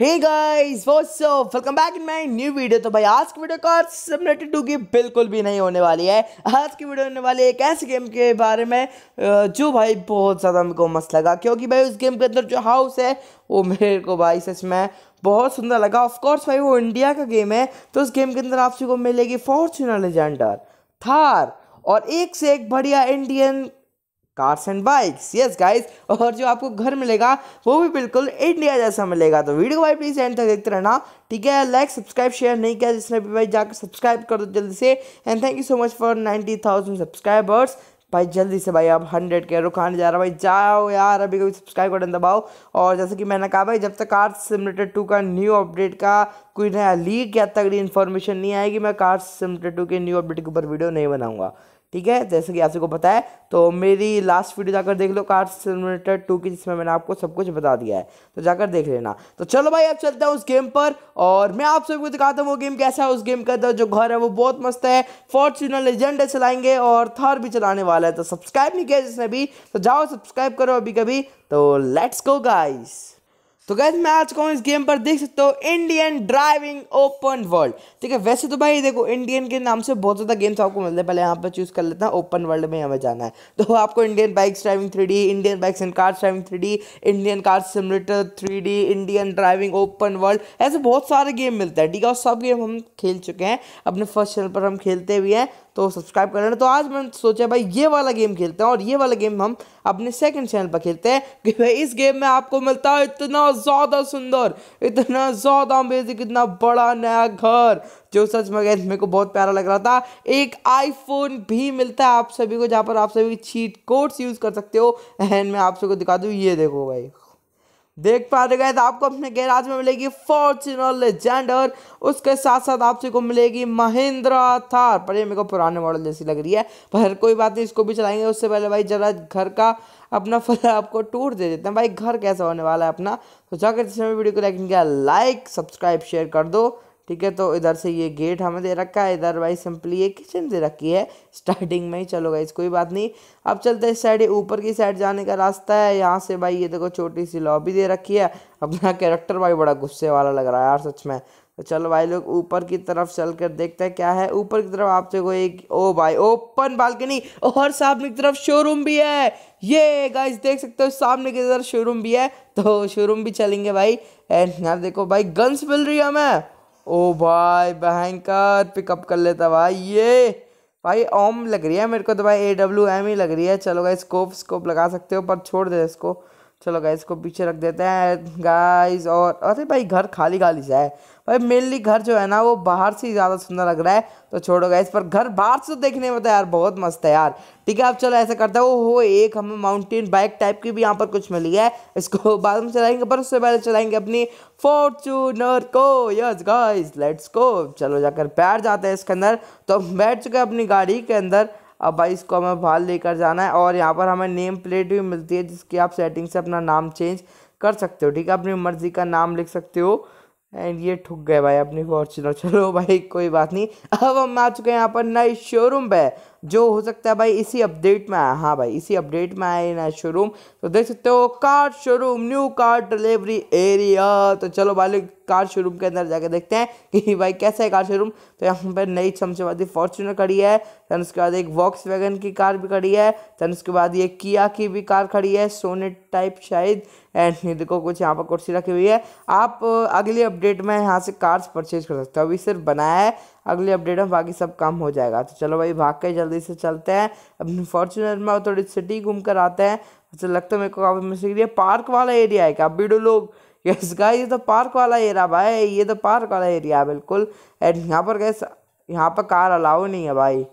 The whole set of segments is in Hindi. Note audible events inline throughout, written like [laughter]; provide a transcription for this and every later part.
Hey guys, what's up? Welcome back in my new video. तो भाई आज की वीडियो का सिमुलेटर टू की बिल्कुल भी नहीं होने वाली है आज की वीडियो होने वाली है एक ऐसे गेम के बारे में जो भाई बहुत ज़्यादा मेरे को मस्त लगा क्योंकि भाई उस गेम के अंदर जो हाउस है वो मेरे को भाई सच में बहुत सुंदर लगा ऑफकोर्स भाई वो इंडिया का गेम है तो उस गेम के अंदर आप सबको मिलेगी फॉर्चुनर लेजेंडर थार और एक से एक बढ़िया Indian cars and bikes yes guys और जो आपको घर मिलेगा वो भी बिल्कुल इंडिया जैसा मिलेगा तो वीडियो भाई प्लीज़ एंड तक देखते रहना ठीक है लाइक सब्सक्राइब शेयर नहीं किया जिसने भी भाई जाकर सब्सक्राइब कर दो जल्दी से and thank you so much for ninety thousand subscribers भाई जल्दी से भाई आप हंड्रेड के रुकाने जा रहा भाई जाओ यार अभी कभी सब्सक्राइब बटन दबाओ और जैसे कि मैंने कहा भाई जब तक कार्स सिमुलेटर टू का न्यू अपडेट का कोई नया लीक या तगड़ी इन्फॉर्मेशन नहीं आएगी मैं कार्स सिमुलेटर टू के न्यू अपडेट के ऊपर वीडियो नहीं बनाऊंगा ठीक है जैसे कि आप सबको पता है तो मेरी लास्ट वीडियो जाकर देख लो कार्ड सिमुलेटर टू की जिसमें मैंने आपको सब कुछ बता दिया है तो जाकर देख लेना तो चलो भाई अब चलते हैं उस गेम पर और मैं आप सबको दिखाता हूँ वो गेम कैसा है उस गेम का जो घर है वो बहुत मस्त है फॉर्चुनर लेजेंड चलाएंगे और थर भी चलाने वाला है तो सब्सक्राइब नहीं किया जिसने भी तो जाओ सब्सक्राइब करो अभी कभी तो लेट्स गो गाइस तो गैस मैं आज कौन इस गेम पर देख सकता हूँ इंडियन ड्राइविंग ओपन वर्ल्ड ठीक है वैसे तो भाई देखो इंडियन के नाम से बहुत ज़्यादा गेम्स आपको मिलते हैं पहले यहाँ पर चूज़ कर लेते हैं ओपन वर्ल्ड में हमें जाना है तो आपको Indian bikes driving three Indian bikes and cars driving three Indian car simulator three Indian driving open world ऐसे बहुत सारे गेम मिलते हैं ठीक है और सब गेम हम खेल चुके हैं अपने फर्स्ट चैनल पर हम खेलते भी हैं तो सब्सक्राइब कर लेना तो आज मैंने सोचा भाई ये वाला गेम खेलते हैं और ये वाला गेम हम अपने सेकंड चैनल पर खेलते हैं कि भाई इस गेम में आपको मिलता है इतना ज़्यादा सुंदर इतना ज़्यादा बेजिक इतना बड़ा नया घर जो सच में गए मेरे को बहुत प्यारा लग रहा था एक आईफोन भी मिलता है आप सभी को जहाँ पर आप सभी चीट कोड्स यूज़ कर सकते हो एंड मैं आप सबको दिखा दूँ ये देखो भाई देख पा रहे गए आपको अपने गैराज में मिलेगी फॉर्चुनर लेजेंडर उसके साथ साथ आपसे को मिलेगी महिंद्रा थार पर ये मेरे को पुराने मॉडल जैसी लग रही है पर कोई बात नहीं इसको भी चलाएंगे उससे पहले भाई जरा घर का अपना [laughs] फल आपको टूर दे देते हैं भाई घर कैसा होने वाला है अपना तो जाकर जिसमें वीडियो को लाइक लाइक सब्सक्राइब शेयर कर दो ठीक है तो इधर से ये गेट हमें दे रखा है इधर भाई सिंपली ये किचन दे रखी है स्टार्टिंग में ही चलो गाइस कोई बात नहीं अब चलते इस साइड ऊपर की साइड जाने का रास्ता है यहाँ से भाई ये देखो छोटी सी लॉबी दे रखी है अपना कैरेक्टर भाई बड़ा गुस्से वाला लग रहा है यार सच में तो चलो भाई लोग ऊपर की तरफ चल कर देखते हैं क्या है ऊपर की तरफ आपसे देखो एक ओ भाई ओपन बालकनी और सामने की तरफ शोरूम भी है ये गाइस देख सकते हो सामने की तरफ शोरूम भी है तो शोरूम भी चलेंगे भाई एंड यार देखो भाई गन्स मिल रही है हमें ओ भाई भयंकर पिकअप कर लेता भाई ये भाई ओम लग रही है मेरे को तो भाई ए डब्ल्यू एम ही लग रही है चलो भाई स्कोप स्कोप लगा सकते हो पर छोड़ दे इसको चलो गाइज को पीछे रख देते हैं गाइज और अरे भाई घर खाली खाली सा है भाई मेनली घर जो है ना वो बाहर से ज़्यादा सुंदर लग रहा है तो छोड़ो गाइज पर घर बाहर से तो देखने में तो यार बहुत मस्त है यार ठीक है अब चलो ऐसा करते है वो हो एक हमें माउंटेन बाइक टाइप की भी यहाँ पर कुछ मिली है इसको [laughs] बाद में चलाएंगे पर उससे पहले चलाएंगे अपनी फॉर्चूनर को यस गाइज लेट्स को चलो जाकर बैठ जाते हैं इसके अंदर तो बैठ चुके हैं अपनी गाड़ी के अंदर अब भाई इसको हमें बाहर लेकर जाना है और यहाँ पर हमें नेम प्लेट भी मिलती है जिसकी आप सेटिंग से अपना नाम चेंज कर सकते हो ठीक है अपनी मर्जी का नाम लिख सकते हो एंड ये ठुक गए भाई अपनी फॉर्चुनर चलो भाई कोई बात नहीं अब हम आ चुके हैं यहाँ पर नए शोरूम पे जो हो सकता है भाई इसी अपडेट में आया हाँ भाई इसी अपडेट में आया नया शोरूम तो देख सकते हो car showroom new car delivery area तो चलो भाई कार शोरूम के अंदर जाके देखते हैं कि [laughs] भाई कैसा है कार शोरूम तो यहाँ पर नई शमशेबादी फॉर्चूनर खड़ी है दैन उसके बाद एक वॉक्स वैगन की कार भी खड़ी है दैन उसके बाद ये किया की भी कार खड़ी है सोने टाइप शायद एंड देखो कुछ यहाँ पर कुर्सी रखी हुई है आप अगली अपडेट में यहाँ से कार्स परचेज कर सकते हो अभी सिर्फ बनाया है अगली अपडेट में बाकी सब काम हो जाएगा तो चलो भाई भाग के जल्दी से चलते हैं अपनी फॉर्चुनर में थोड़ी सिटी घूम कर आते हैं अच्छा लगता है मेरे को काफ़ी मुश्किल है पार्क वाला एरिया है क्या बीडो लोग यस का ये तो पार्क वाला एरिया भाई ये तो पार्क वाला एरिया है बिल्कुल एंड यहाँ पर गैस यहाँ पर कार अलाउ नहीं है भाई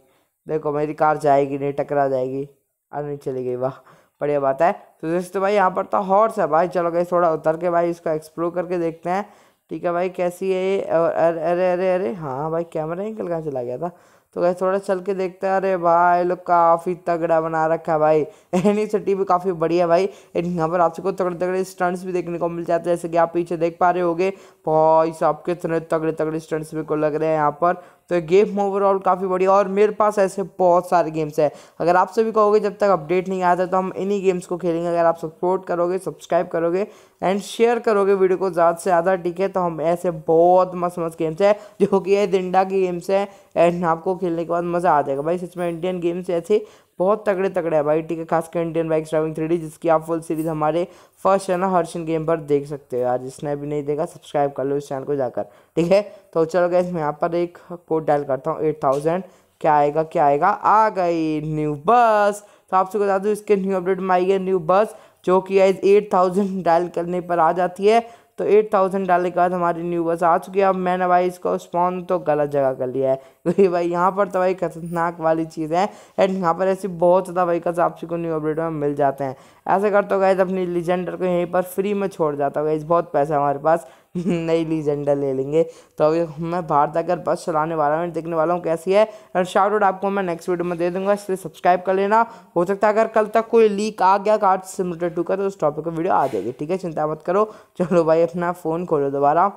देखो मेरी कार जाएगी नहीं टकरा जाएगी अरे नहीं चली गई वाह बढ़िया बात है तो तो भाई यहाँ पर तो हॉर्स है भाई चलो गए थोड़ा उतर के भाई इसको एक्सप्लोर करके देखते हैं ठीक है भाई कैसी है ये और अरे अरे अरे अरे हाँ भाई कैमरा एंगल कहाँ चला गया था तो गैस थोड़ा चल के देखते हैं अरे भाई लोग काफ़ी तगड़ा बना रखा है भाई एनी सिटी भी काफ़ी बढ़िया भाई एंड यहाँ पर आप सबको तगड़े तगड़े स्टंट्स भी देखने को मिल जाते हैं जैसे कि आप पीछे देख पा रहे होगे भाई साहब कितने तगड़े तगड़े स्टंट्स मेरे को लग रहे हैं यहाँ पर तो गेम ओवरऑल काफ़ी बढ़िया और मेरे पास ऐसे बहुत सारे गेम्स हैं अगर आप सभी कहोगे जब तक अपडेट नहीं आता तो हम इन्हीं गेम्स को खेलेंगे अगर आप सपोर्ट करोगे सब्सक्राइब करोगे एंड शेयर करोगे वीडियो को ज़्यादा से ज़्यादा ठीक है तो हम ऐसे बहुत मस्त मस्त गेम्स हैं जो कि ये दिंडा की गेम्स हैं एंड आपको खेलने के बाद मज़ा आ जाएगा भाई सच में इंडियन गेम्स ऐसे बहुत तगड़े तगड़े हैं भाई ठीक है खासकर इंडियन बाइक ड्राइविंग थ्री जिसकी आप फुल सीरीज हमारे फर्स्ट चैनल हर्षन गेम पर देख सकते हो यार जिसने अभी नहीं देखा सब्सक्राइब कर लो इस चैनल को जाकर ठीक है तो चलो गए मैं यहाँ पर एक कोड डायल करता हूँ एट थाउजेंड क्या आएगा क्या आएगा आ गई न्यू बस तो आपसे बता दूँ इसके न्यू अपडेट में आई है न्यू बस जो कि एट थाउजेंड डायल करने पर आ जाती है तो एट थाउजेंड डालने के बाद हमारी न्यू बस आ चुकी है अब मैंने भाई इसको स्पॉन तो गलत जगह कर लिया है [laughs] क्योंकि भाई यहाँ पर तो भाई खतरनाक वाली चीज़ है एंड यहाँ पर ऐसी बहुत ज़्यादा कस आपसी को न्यू अपडेट में मिल जाते हैं ऐसे करते हो गए अपनी लीजेंडर को यहीं पर फ्री में छोड़ जाता हो गए बहुत पैसा हमारे पास [laughs] नई लीजेंडर ले लेंगे तो अभी मैं तक अगर बस चलाने वाला हूँ देखने वाला हूँ कैसी है और शार्ट आउट आपको मैं नेक्स्ट वीडियो में दे दूंगा इसलिए सब्सक्राइब कर लेना हो सकता है अगर कल तक कोई लीक आ गया कार्ड सिमटर टू का तो उस टॉपिक पर वीडियो आ जाएगी ठीक है चिंता मत करो चलो भाई अपना फ़ोन खोलो दोबारा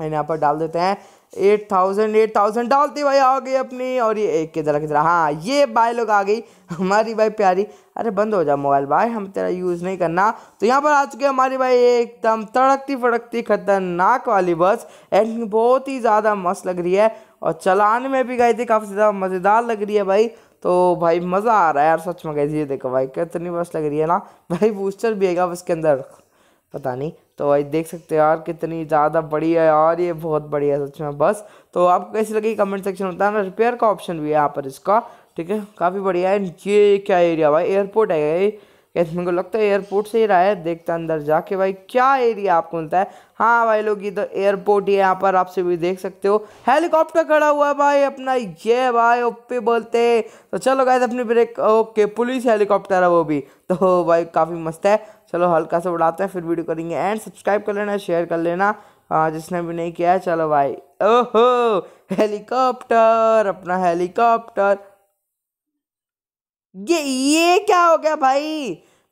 एंड यहाँ पर डाल देते हैं एट थाउजेंड एट थाउजेंड डालती भाई आ गई अपनी और ये एक किधर किधर हाँ ये बाय लोग आ गई हमारी भाई प्यारी अरे बंद हो जा मोबाइल भाई हम तेरा यूज़ नहीं करना तो यहाँ पर आ चुके हमारी भाई एकदम तड़कती फड़कती खतरनाक वाली बस एंड बहुत ही ज़्यादा मस्त लग रही है और चलाने में भी गई थी काफ़ी ज़्यादा मज़ेदार लग रही है भाई तो भाई मज़ा आ रहा है यार सच में गई थी देखो भाई कितनी बस लग रही है ना भाई बूस्टर भी है बस के अंदर पता नहीं तो भाई देख सकते हो यार कितनी ज़्यादा बढ़िया है यार ये बहुत बढ़िया है सच में बस तो आपको कैसी लगी कमेंट सेक्शन होता है ना रिपेयर का ऑप्शन भी है यहाँ पर इसका ठीक है काफ़ी बढ़िया है ये क्या एरिया भाई एयरपोर्ट है ये कैसे मेरे को लगता है एयरपोर्ट से ही रहा है देखता अंदर जाके भाई क्या एरिया आपको मिलता है हाँ भाई लोग ये तो एयरपोर्ट ही यहाँ पर आप से भी देख सकते हो हेलीकॉप्टर खड़ा हुआ है भाई अपना ये भाई ओपे बोलते तो चलो गाय अपने ब्रेक ओके पुलिस हेलीकॉप्टर है वो भी तो भाई काफ़ी मस्त है चलो हल्का सा उड़ाते हैं फिर वीडियो करेंगे एंड सब्सक्राइब कर लेना शेयर कर लेना हाँ जिसने भी नहीं किया है चलो भाई ओहो हेलीकॉप्टर अपना हेलीकॉप्टर ये ये क्या हो गया भाई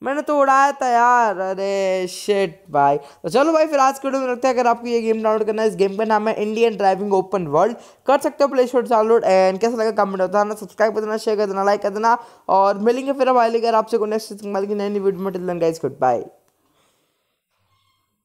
मैंने तो उड़ाया था यार अरे शिट भाई तो चलो भाई फिर आज के वीडियो में रखते हैं अगर आपको ये गेम डाउनलोड करना है इस गेम का नाम है इंडियन ड्राइविंग ओपन वर्ल्ड कर सकते हो प्ले स्टोर डाउनलोड एंड कैसा लगा कमेंट बताना सब्सक्राइब कर देना शेयर कर देना लाइक कर देना और मिलेंगे फिर हमारे लेकर आपसे को नेक्स्ट की नई नई वीडियो में till then guys good bye